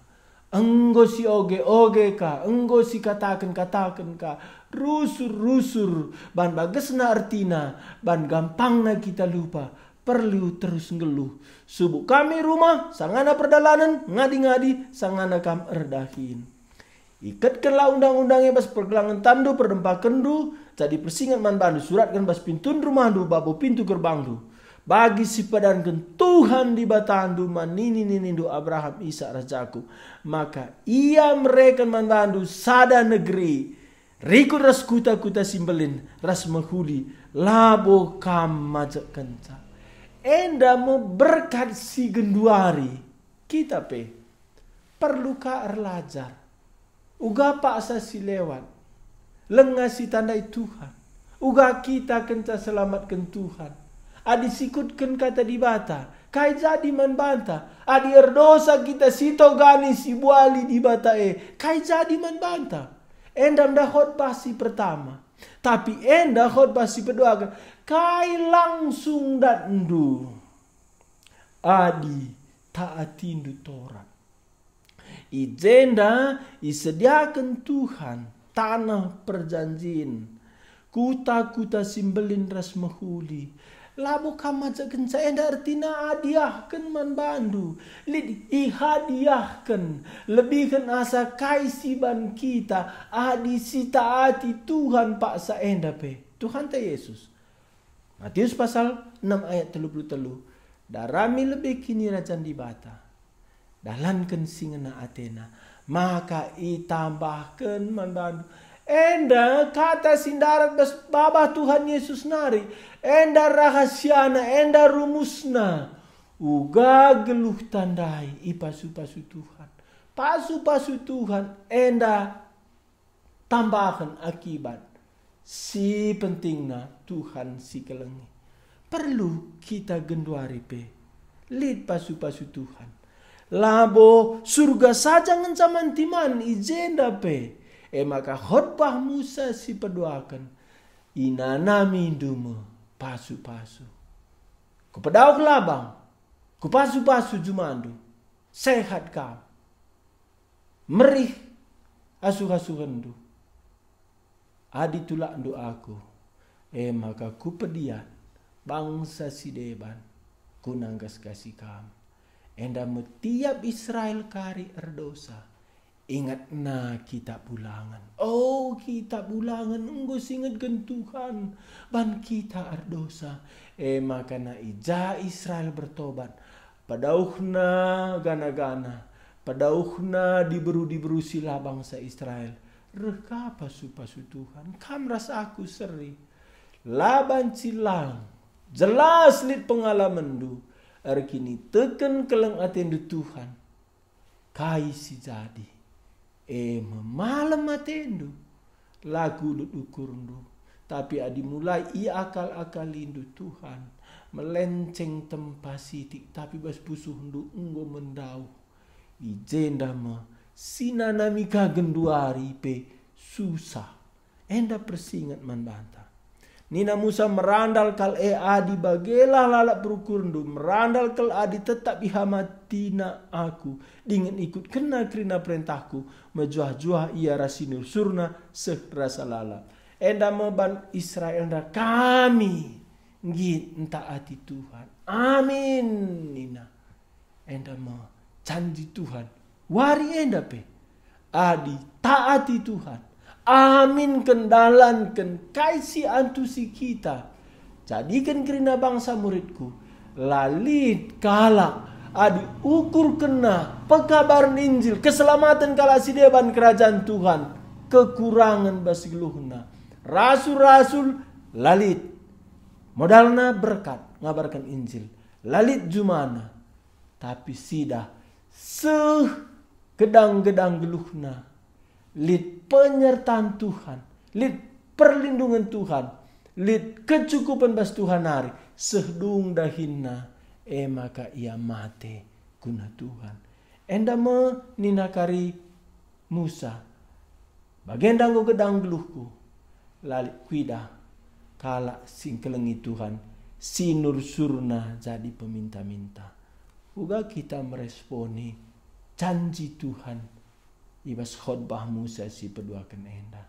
Engkau si oge, oge ka. Engkau si katakan, katakan ka. Rusur, rusur. Ban bagus na artina. Ban gampang na kita lupa perlu terus ngeluh. Subuh kami rumah, sangana perdalanan, ngadi-ngadi, sangana kam erdahin. Ikatkanlah undang-undangnya bas pergelangan tandu perdempa kendu, jadi persingat man bandu suratkan bas pintu rumah du babu pintu gerbang du. Bagi si padan Tuhan di batandu manini du Abraham Isa rajaku. Maka ia mereka bandu sada negeri. Rikut ras kuta kuta simbelin ras mahuli labo kam majak kentang enda mo berkat si genduari kita pe perlu ka erlajar uga paksa asa si lewat lengah si tandai Tuhan uga kita kenta selamatkan Tuhan adi sikutkan kata di bata kai jadi manbanta adi erdosa kita sito gani si buali di bata e kai jadi manbanta endam dahot pasi pertama tapi enda khotbah si kedua kai langsung dandu adi taatindu torat ijenda isediakan Tuhan tanah perjanjian kuta-kuta simbelin ras mahuli. Labu kamaja kenca enda artina adiahkan man bandu lid ihadiahkan lebihkan asa kaisiban kita adi ati Tuhan paksa enda pe Tuhan ta Yesus Matius pasal 6 ayat telu puluh telu. Darami lebih kini rajan dibata. Dalam kensingena Athena. Maka itambahkan mandandu. Enda kata sindarat das Tuhan Yesus nari. Enda rahasiana, enda rumusna. Uga geluh tandai ipasu-pasu Tuhan. Pasu-pasu Tuhan enda tambahkan akibat Si pentingna Tuhan si kelengi. Perlu kita genduari pe. Lid pasu-pasu Tuhan. Labo surga saja ngencaman timan izenda pe. E maka khotbah Musa si peduakan. Ina nami pasu-pasu. Kepedauk kelabang. Kupasu-pasu jumandu. Sehat kau. Merih asuh rendu adi tulak doaku eh maka ku pedian bangsa sideban ku nanggas kasih kamu, endamu tiap Israel kari erdosa Ingat na kita pulangan. Oh kita pulangan. enggo singet gentuhan Ban kita erdosa, Eh maka na ija Israel bertobat. Padauhna gana-gana. Padauhna diberu-diberu sila bangsa Israel. Reka pasu pasu Tuhan. Kamras aku seri. Laban cilang. Jelas lid pengalaman du. Erkini teken keleng aten du Tuhan. Kai si jadi. E malam aten du. Lagu lu ukur du. Tapi adi mulai i akal-akal lindu Tuhan. Melenceng tempat sitik tapi bas busuh du enggo mendau. Ijen jendama sinanamika genduari pe susah. Enda persingat manbanta. Nina Musa merandal kal e adi bagelah lalak berukurndu. Merandal kal adi tetap ihamatina aku. Dengan ikut kena kerina perintahku. Mejuah-juah ia rasinu surna sekrasa lalak. Enda meban Israel enda kami. Ngit ati Tuhan. Amin. Nina. Enda me janji Tuhan Wari endape. Adi taati Tuhan. Amin kendalan ken kaisi antusi kita. Jadikan kerina bangsa muridku. Lalit kalak. Adi ukur kena pekabar Injil. Keselamatan kala sideban kerajaan Tuhan. Kekurangan basi basigluhna. Rasul-rasul lalit. Modalna berkat ngabarkan Injil. Lalit jumana. Tapi sidah seh gedang-gedang geluhna, lid penyertaan Tuhan, lid perlindungan Tuhan, lid kecukupan bas Tuhan hari, sehdung dahina, e maka ia mate guna Tuhan. Endama ninakari Musa, bagian danggu gedang geluhku, lalik kuida. kala singkelengi Tuhan, sinur surna jadi peminta-minta. Uga kita meresponi janji Tuhan ibas khotbah Musa si berdua kenenda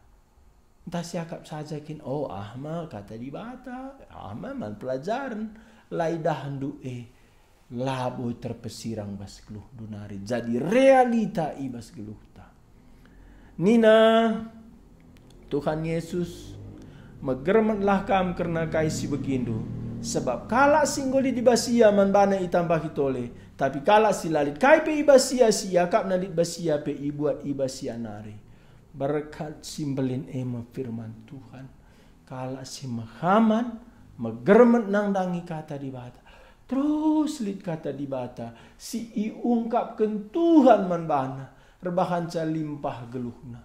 entah siakap saja kin oh ahma kata di bata ahma man pelajaran laidah hendu eh labo terpesirang bas geluh dunari jadi realita ibas geluh ta nina Tuhan Yesus megermatlah kam karena kaisi begindu sebab kala singgoli di basia man bana itambah kitole tapi kala Lalit kai pe ibasia sia kap nalit basia pe ibuat sia nari. Berkat simbelin ema firman Tuhan. Kala si mahaman megermet nang dangi kata di bata. Terus lid kata di bata. Si iungkapkan Tuhan manbana. Rebahan limpah geluhna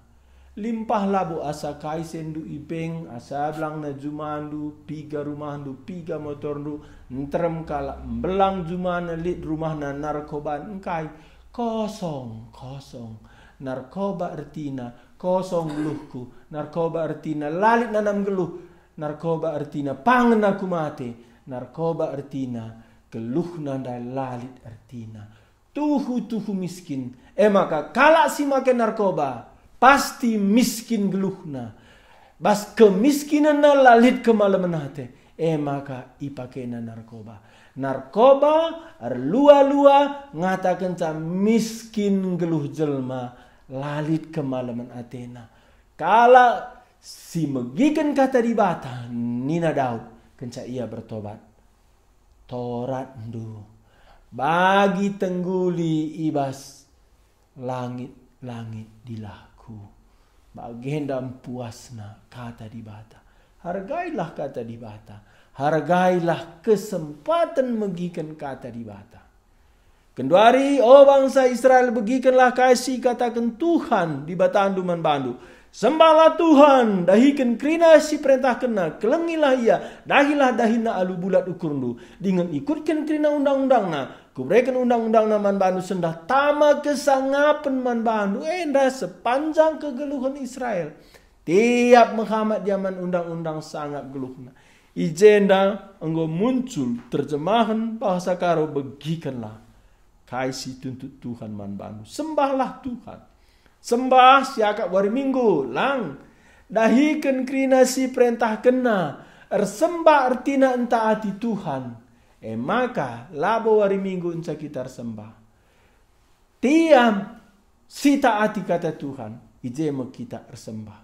limpahlah labu asa kaisen du ipeng asa belang na jumandu piga rumah du piga motor du nterem kala belang juman lit rumah na narkoba ngkai kosong kosong narkoba artina kosong geluhku narkoba artina lalit nanam geluh narkoba artina pangen aku mate narkoba artina geluh nandai lalit artina tuhu tuhu miskin emaka kala si makan narkoba pasti miskin geluhna. Bas kemiskinan na lalit kemalaman hati. E maka ipake na narkoba. Narkoba ar lua-lua ngatakan sa miskin geluh jelma lalit kemalaman atena. Kala si megikan kata di bata nina Daud kenca ia bertobat. Torat ndu bagi tengguli ibas langit-langit dilah aku. Bagenda puasna kata di bata. Hargailah kata di bata. Hargailah kesempatan megikan kata di bata. Kenduari, oh bangsa Israel, begikanlah kasih katakan Tuhan di duman bandu. Sembahlah Tuhan, dahikan kerina si perintah kena, kelengilah ia, dahilah dahina alu bulat ukurnu. Dengan ikutkan kerina undang-undangna, Kubrekan undang-undang naman bandu sendah tama kesangapan man bandu enda eh, sepanjang kegeluhan Israel. Tiap Muhammad zaman undang-undang sangat geluhna. Ijenda enggo muncul terjemahan bahasa karo begikanlah. Kaisi tuntut Tuhan man bandu. Sembahlah Tuhan. Sembah siakak wari minggu lang. Dahikan krinasi perintah kena. Ersembah artina entaati Tuhan. E maka labo wari minggu unsa kita sembah. Tiam sita hati kata Tuhan, ije mo kita sembah.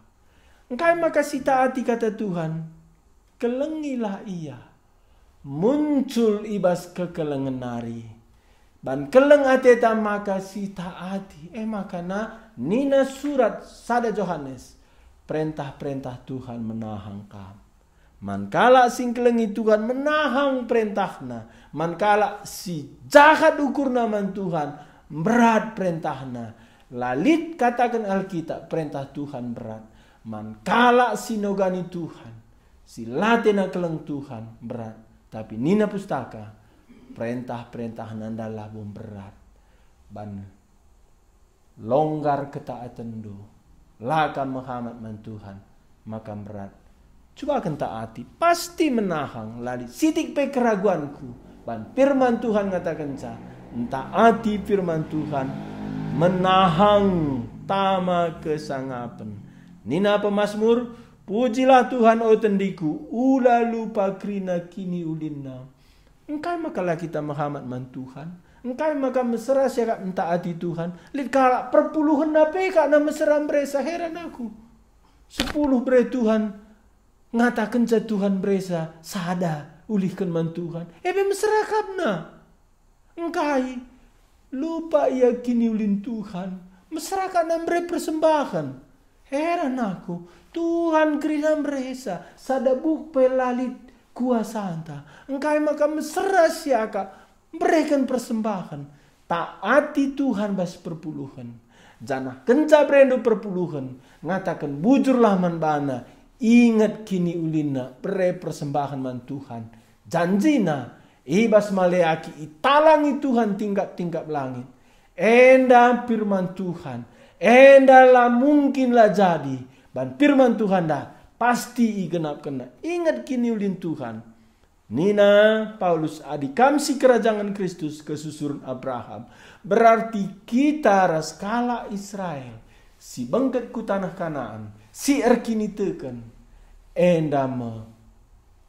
Engkai maka sita hati kata Tuhan, kelengilah ia. Muncul ibas kekelengen nari. Dan keleng maka sita hati. Eh, maka na nina surat sada Johannes. Perintah-perintah Tuhan menahan kamu. Mankala singkelengi Tuhan menahang perintahna. Mankala si jahat ukurna man Tuhan berat perintahna. Lalit katakan Alkitab perintah Tuhan berat. Mankala sinogani Tuhan. Si latena keleng Tuhan berat. Tapi Nina Pustaka perintah-perintah nandalah bom berat. Ban longgar ketaatan do. Laka Muhammad man Tuhan. Maka berat Coba akan taati. Pasti menahang lali sitik pe keraguanku. Dan firman Tuhan katakan saya. Taati firman Tuhan. Menahang tama kesangapan. Nina pemasmur. Pujilah Tuhan o tendiku. Ula lupa krina kini ulinna. Engkai makalah kita Muhammad man Tuhan. Engkai maka mesra siakap mentaati Tuhan. lihat kalak perpuluhan nape kak na mesra meresa heran aku. Sepuluh bre Tuhan ngatakan Tuhan beresa sada ulihkan man Tuhan. Ebe meserakap na. Engkai lupa yakini ulin Tuhan. Meserakat nambre persembahan. Heran aku. Tuhan kerina beresa sada buk pelalit kuasa anta. Engkai maka mesra siaka. Berikan persembahan. Taati Tuhan bas perpuluhan. Jana kenca berendu perpuluhan. Ngatakan bujurlah laman bana Ingat kini ulina pre persembahan man Tuhan. Janjina ibas maleaki italangi Tuhan tingkat-tingkat langit. Enda firman Tuhan. Enda lah mungkinlah jadi. Ban firman Tuhan dah pasti igenap kena. Ingat kini ulin Tuhan. Nina, Paulus adik kamsi kerajaan Kristus kesusuran Abraham. Berarti kita raskala Israel. Si bengketku tanah kanaan si kini tekan enda me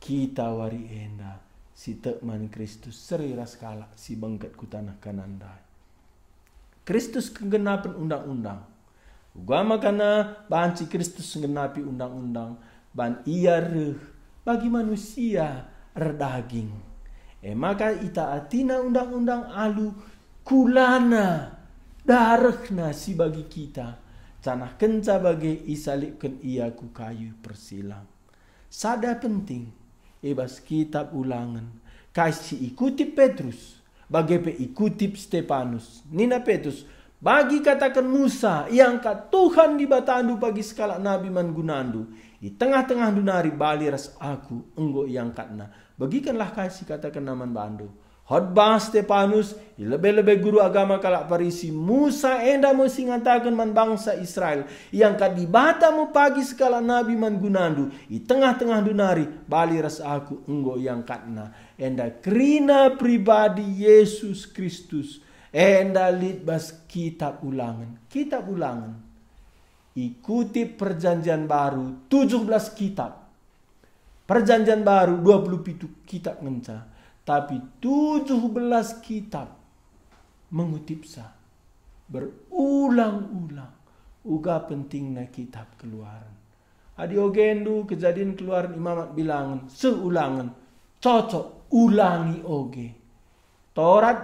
kita wari enda si tekman Kristus seri raskala si bengket ku tanah kananda Kristus kegenapan undang-undang gua kana banci Kristus ngenapi undang-undang ban ia reh bagi manusia redaging. E eh, maka ita atina undang-undang alu kulana darahna si bagi kita Canah kenca bagi isalipkan ia ku kayu persilang. Sada penting. ibas kitab ulangan. Kasih ikuti Petrus. Bagi pe ikuti Stepanus. Nina Petrus. Bagi katakan Musa yang kat Tuhan dibatandu bagi skala Nabi manggunandu. Di tengah-tengah dunari baliras aku enggo yang katna. Bagikanlah kasih katakan naman bandu Khotbah Stepanus lebih-lebih guru agama kalak Parisi Musa enda mesti ngatakan man bangsa Israel yang kadibatamu pagi sekala nabi man gunandu di tengah-tengah dunari bali ras aku enggo yang katna enda krina pribadi Yesus Kristus enda litbas kitab ulangan kitab ulangan ikuti perjanjian baru 17 kitab perjanjian baru 27 kitab ngencah tapi tujuh belas kitab mengutip sah berulang-ulang uga pentingnya kitab keluaran adi ogendu kejadian keluaran imamat bilangan seulangan cocok ulangi oge Torat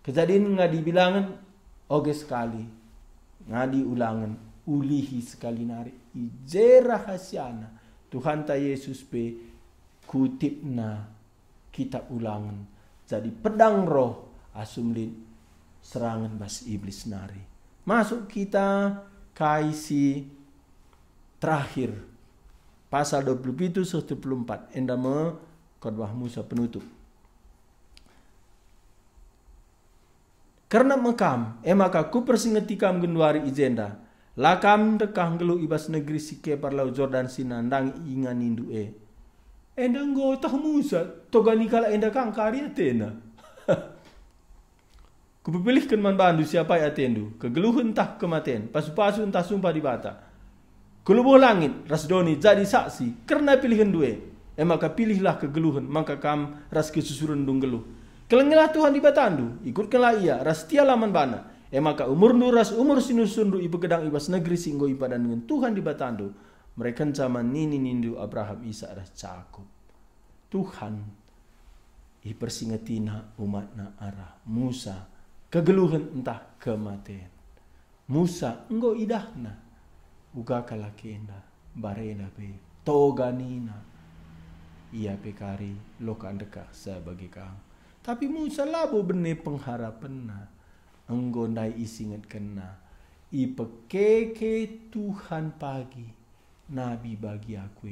kejadian ngadi bilangan oge sekali ngadi ulangan ulihi sekali nari ije rahasiana Tuhan ta Yesus kutip kutipna kita ulangan jadi pedang roh asumlin serangan bas iblis nari masuk kita kaisi terakhir pasal 27 74 endama khotbah Musa penutup karena mekam emaka eh, ku persingeti kam genduari izenda. lakam dekang gelu ibas negeri sike parlau Jordan sinandang ingan indue eh enda ngo tah Musa, toga kala enda kang kari atena. *laughs* keman man bandu siapa ya atendu, kegeluhan tah kematen, pasu-pasu entah sumpah di bata. Kelubuh langit, rasdoni jadi saksi, karena pilihan dua. Eh maka pilihlah kegeluhan, maka kam ras kesusuran geluh, Kelengilah Tuhan di batandu, ikutkanlah ia, ras tialah man bana. Eh maka umur nuras umur sinusundu ibu kedang ibas negeri singgo ibadan dengan Tuhan di batandu. Mereka zaman nini nindu Abraham Isa ada cakup. Tuhan i persingetina umatna arah Musa kegeluhan entah kematian. Musa enggo idahna uga kalakenda barena be toganina ia pekari loka andeka sebagai kang. Tapi Musa labu pengharapan na engkau nai isingat kena ipekeke Tuhan pagi nabi bagi aku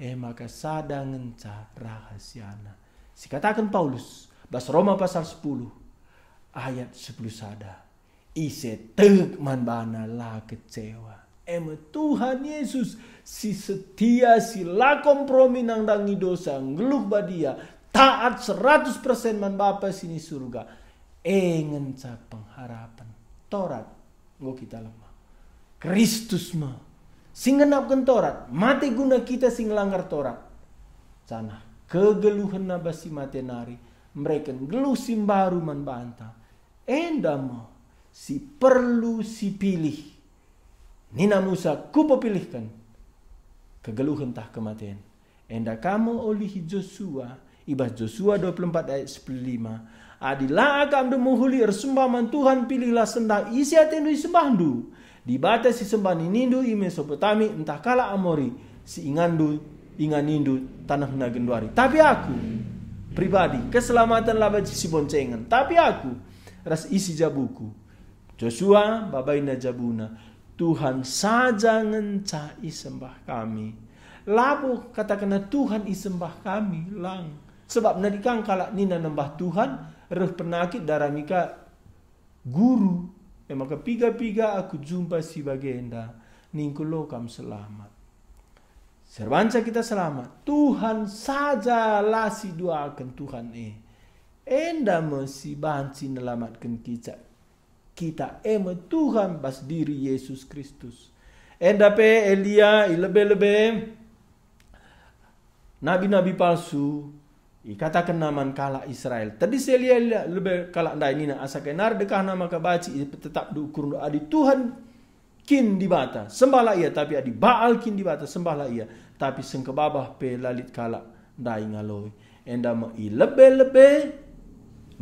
eh maka sadang enca rahasiana Sikatakan Paulus bas Roma pasal 10 ayat 10 sada ise man bana la kecewa ema eh, Tuhan Yesus si setia si la kompromi nang dangi dosa ngeluh badia taat 100% man Bapa sini surga engen eh, pengharapan Torat go kita lemah Kristus mah sing genap torat mati guna kita sing langgar torat sana kegeluhan nabasi mati nari mereka sim baru man banta endamo si perlu si pilih nina musa ku pilihkan kegeluhan tah kematian enda kamu oleh Joshua ibas Joshua 24 ayat 15 Adilah akan demuhuli ersumbaman Tuhan pilihlah sendang isi hati nu sembahandu di batas si sembah sembani nindu ime sopotami entah kala amori si ingandu nindu tanah na genduari. tapi aku pribadi keselamatan laba si boncengan tapi aku ras isi jabuku Joshua babaina jabuna Tuhan saja ngencai sembah kami labu katakanlah Tuhan isembah kami lang sebab nadikang kala nina nembah Tuhan reh penakit mika guru dan maka piga-piga aku jumpa si bagenda. Ningkulo selamat. Serbanca kita selamat. Tuhan saja lah si doakan Tuhan eh. Enda si banci nelamatkan kita. Kita eme Tuhan bas diri Yesus Kristus. Enda pe Elia ilebe-lebe. Nabi-nabi palsu ikata kenaman kala Israel tadi saya lihat lebih kala nda ini asa kenar dekah nama kabaci tetap diukur adi Tuhan kin di bata sembahlah ia tapi adi Baal kin di bata sembahlah ia tapi sengkebabah pe lalit kala nda ingaloi enda ma i lebih-lebih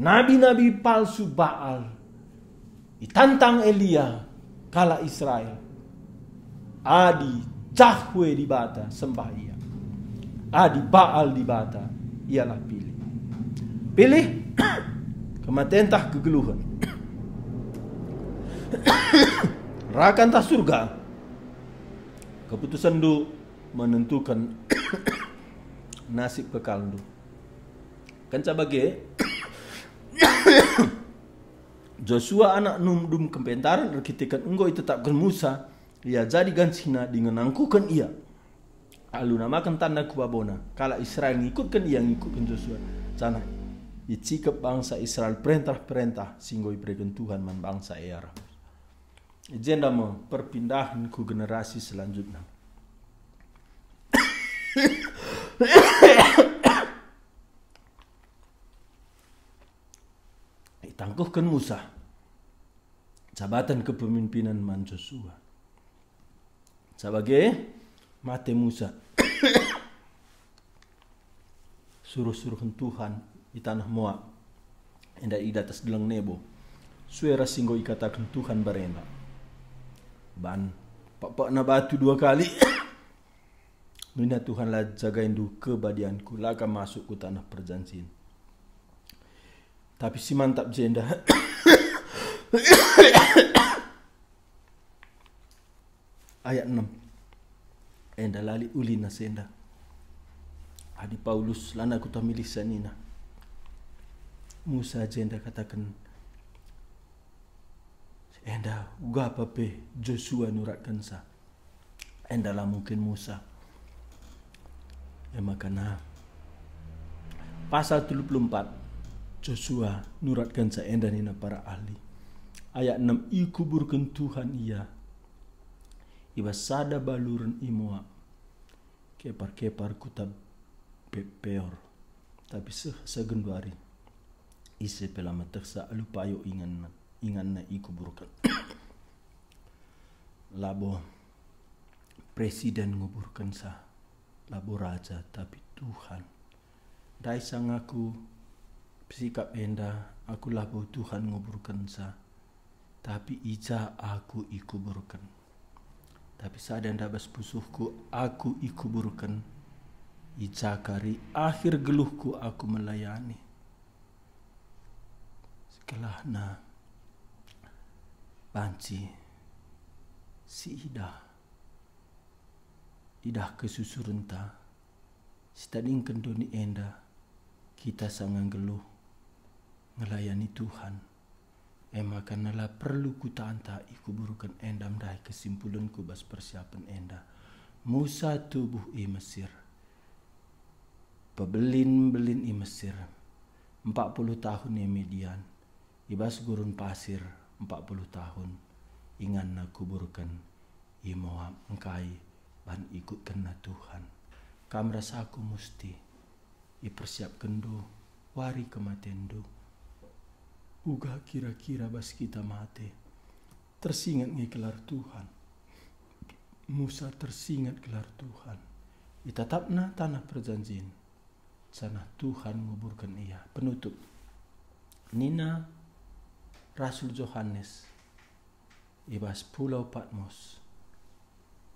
nabi-nabi palsu Baal I tantang Elia kala Israel adi Jahwe di bata sembah ia adi Baal di bata ialah pilih. Pilih *coughs* kematian tah kegeluhan. *coughs* Rakan tah surga. Keputusan du menentukan *coughs* nasib kekal du. Kan sebagai Joshua anak Num dum kempentaran ketika engkau itu ke Musa, ia jadi gansina dengan angkuhkan ia. Lalu namakan tanda kubabona Kalau Israel ngikutkan dia ngikutkan Joshua sana ke bangsa Israel perintah-perintah singgoi berikan Tuhan man bangsa era agenda mau perpindahan ke generasi selanjutnya *coughs* ditangkuhkan Musa jabatan kepemimpinan man Joshua sebagai mate Musa suruh-suruh Tuhan di tanah Moab enda i atas delang nebo suara singgo ikatakan Tuhan barenda ban pak na batu dua kali *coughs* Nuna Tuhan lah jagain kebadianku laka masuk ke tanah perjanjian tapi si mantap jenda *coughs* ayat 6 Enda lali uli senda hadi paulus lana kutamilishanina musa jenda katakan enda uga pape joshua nuratkan sa enda lah mungkin musa ya makana pasal 34 Joshua nuratkan sa enda nina para ahli ayat 6 ikuburkan Tuhan ia iba sada baluran imoak. kepar kepar kuta peor tapi se segenduari ise tersa lupa yo ingan na ingan na ikuburkan *coughs* labo presiden nguburkan sa labo raja tapi Tuhan dai sang aku sikap enda aku labo Tuhan nguburkan sa tapi ija aku ikuburkan Tapi seadaan dapat sepusuhku, aku ikuburkan. Icakari akhir geluhku aku melayani. Sekelah na panci si idah. Idah kesusurenta. Sitading kenduni enda. Kita sangang geluh. melayani Tuhan. Emma karena perlu perlu tanta iku burukan endam dai kesimpulan ku bas persiapan enda Musa tubuh i Mesir pebelin-belin i Mesir 40 tahun i Median ibas gurun pasir 40 tahun ingan na kuburkan i Moab engkai ban ikut kena Tuhan kam rasa aku musti i persiapkan do wari kematian do Uga kira-kira bas kita mate. Tersingat nge kelar Tuhan. Musa tersingat kelar Tuhan. Itatapna tanah perjanjian. Sana Tuhan nguburkan ia. Penutup. Nina Rasul Johannes. Ibas pulau Patmos.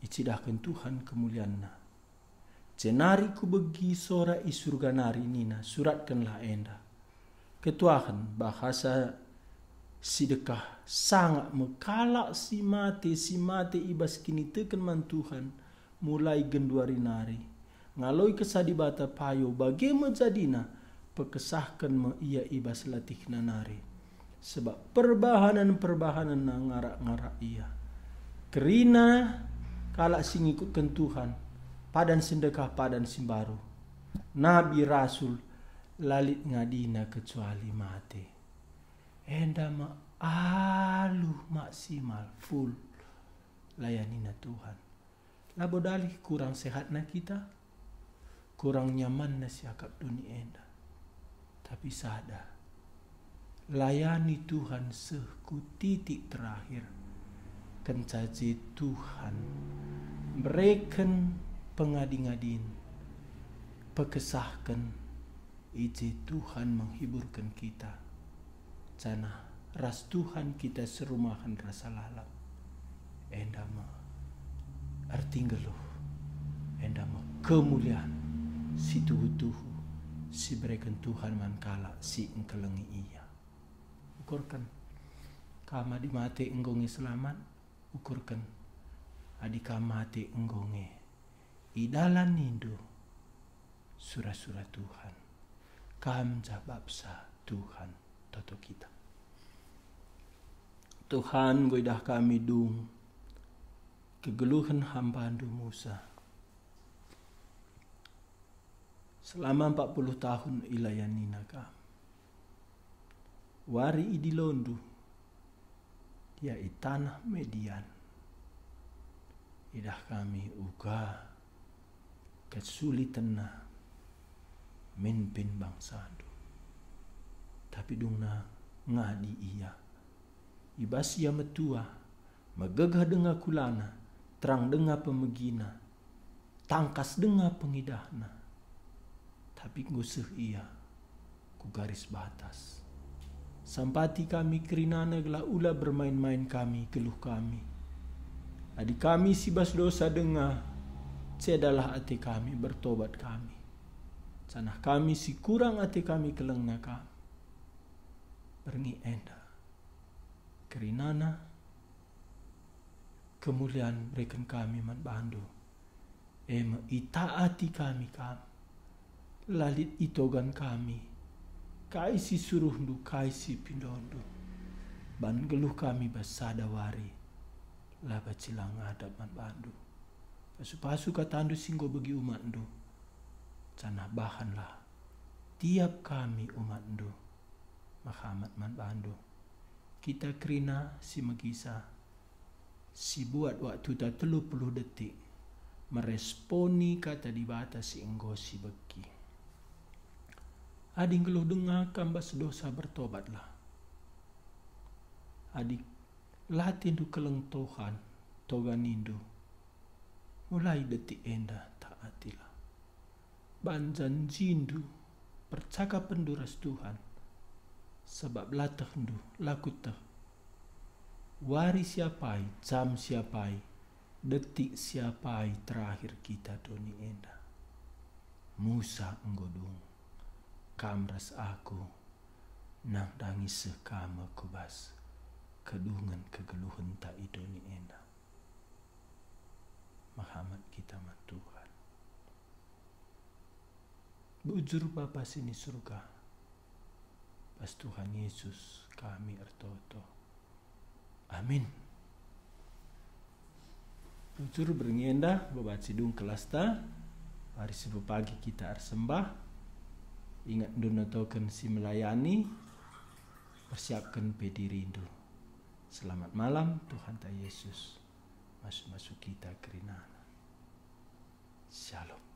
Icidahkan Tuhan kemuliaannya. Cenariku bagi begi sora nari nina suratkanlah enda Ketuaan bahasa sedekah sangat mekalak si mati si mati ibas kini teken tuhan mulai genduari nari ngaloi kesadi payo bagi mejadina pekesahkan me ia ibas latihna nari sebab perbahanan-perbahanan na ngarak-ngarak ia kerina kalak sing ikut kentuhan padan sedekah padan simbaru nabi rasul lalit ngadina kecuali mati. Enda ma alu maksimal full na Tuhan. Labo dalih kurang sehat na kita, kurang nyaman na siakap dunia enda. Tapi sadar, layani Tuhan sehku titik terakhir. Kencaji Tuhan, bereken pengading ngadin pekesahkan Ije Tuhan menghiburkan kita. Cana ras Tuhan kita serumahan rasa lalap, Endama artinggeluh. Endama kemuliaan si tuhu-tuhu si berikan Tuhan mankala si engkelengi ia. Ukurkan kama di mati enggongi selamat. Ukurkan adika mati enggongi. Idalan nindu surah-surah Tuhan. Kamja bapsa Tuhan toto kita. Tuhan goidah kami dung kegeluhan hamba du Musa. Selama 40 tahun ilayani naga. Wari Londu dia itanah median. Idah kami uga kesulitan min sadu tapi dungna ngadi iya ibas ia metua megegah denga kulana terang denga pemegina tangkas denga pengidahna tapi ngusuh ia ku garis batas sampati kami kerinana gla ula bermain-main kami keluh kami adik kami si bas dosa denga cedalah hati kami bertobat kami sanah kami si kurang ati kami keleng naka pergi enda kerinana kemuliaan rekan kami man bandu ema itaati kami kam lalit itogan kami kai si suruh ndu kai si pindondu ban geluh kami basadawari laba cilang adab man bandu pasu-pasu katandu singgo bagi umat ndu cana Bahanlah tiap kami umat ndu Muhammad man bandu kita kerina si megisa si buat waktu tak telu detik meresponi kata di batas si enggo si beki ading keluh dengar kambas dosa bertobatlah adik latin du keleng Tuhan togan nindu mulai detik enda taatilah banjan jindu percakapan duras Tuhan sebab latah hendu lakutah wari siapai jam siapai detik siapai terakhir kita doni enda Musa enggodung kamras aku nang tangis sekama kubas kedungan kegeluhan tak idoni enda Muhammad kita mantuhan Bujur Bapa sini surga. Pas Tuhan Yesus kami ertoto. Amin. Bujur berngenda babat sidung kelasta. Hari sebu pagi kita arsembah. Ingat dona token si melayani. Persiapkan pedi rindu. Selamat malam Tuhan Ta Yesus. Masuk-masuk kita kerinana. Shalom.